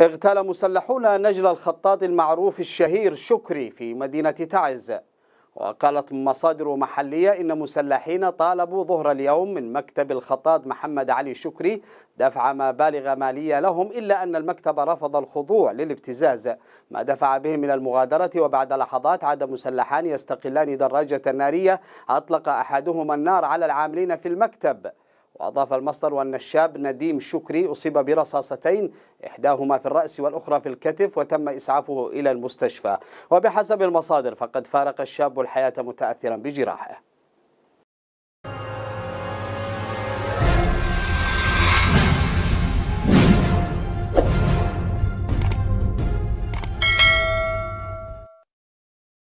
اغتال مسلحون نجل الخطاط المعروف الشهير شكري في مدينة تعز وقالت مصادر محلية إن مسلحين طالبوا ظهر اليوم من مكتب الخطاط محمد علي شكري دفع مبالغ مالية لهم إلا أن المكتب رفض الخضوع للابتزاز ما دفع بهم إلى المغادرة وبعد لحظات عاد مسلحان يستقلان دراجة نارية أطلق أحدهما النار على العاملين في المكتب وأضاف المصدر أن الشاب نديم شكري أصيب برصاصتين إحداهما في الرأس والأخرى في الكتف وتم إسعافه إلى المستشفى وبحسب المصادر فقد فارق الشاب الحياة متأثرا بجراحه